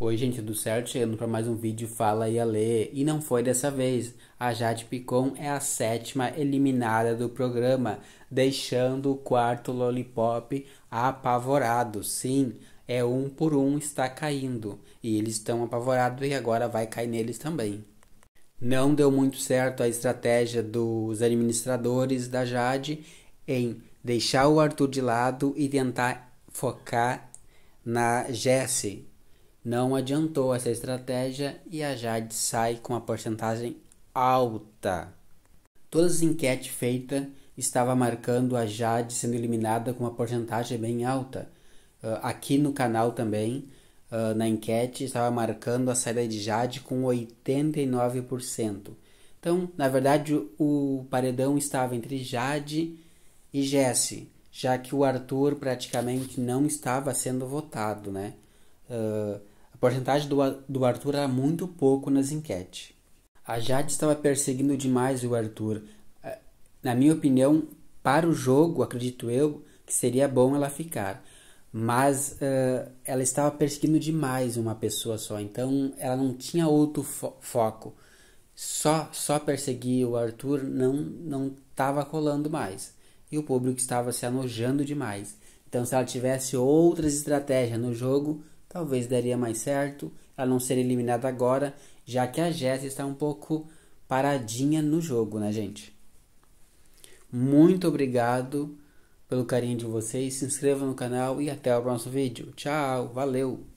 Oi, gente, tudo certo? Chegando para mais um vídeo Fala e Lê E não foi dessa vez. A Jade Picon é a sétima eliminada do programa, deixando o quarto Lollipop apavorado. Sim, é um por um está caindo. E eles estão apavorados e agora vai cair neles também. Não deu muito certo a estratégia dos administradores da Jade em deixar o Arthur de lado e tentar focar na Jessie não adiantou essa estratégia e a Jade sai com a porcentagem alta. Todas as enquetes feitas estava marcando a Jade sendo eliminada com uma porcentagem bem alta. Uh, aqui no canal também, uh, na enquete, estava marcando a saída de Jade com 89%. Então, na verdade, o paredão estava entre Jade e Jesse, já que o Arthur praticamente não estava sendo votado, né? Uh, porcentagem do, do Arthur era muito pouco nas enquetes. A Jade estava perseguindo demais o Arthur. É, na minha opinião, para o jogo, acredito eu, que seria bom ela ficar. Mas uh, ela estava perseguindo demais uma pessoa só, então ela não tinha outro fo foco. Só só perseguir o Arthur não não estava colando mais. E o público estava se anojando demais. Então se ela tivesse outras estratégias no jogo, talvez daria mais certo ela não ser eliminada agora, já que a Jess está um pouco paradinha no jogo, né, gente? Muito obrigado pelo carinho de vocês, se inscreva no canal e até o próximo vídeo. Tchau, valeu!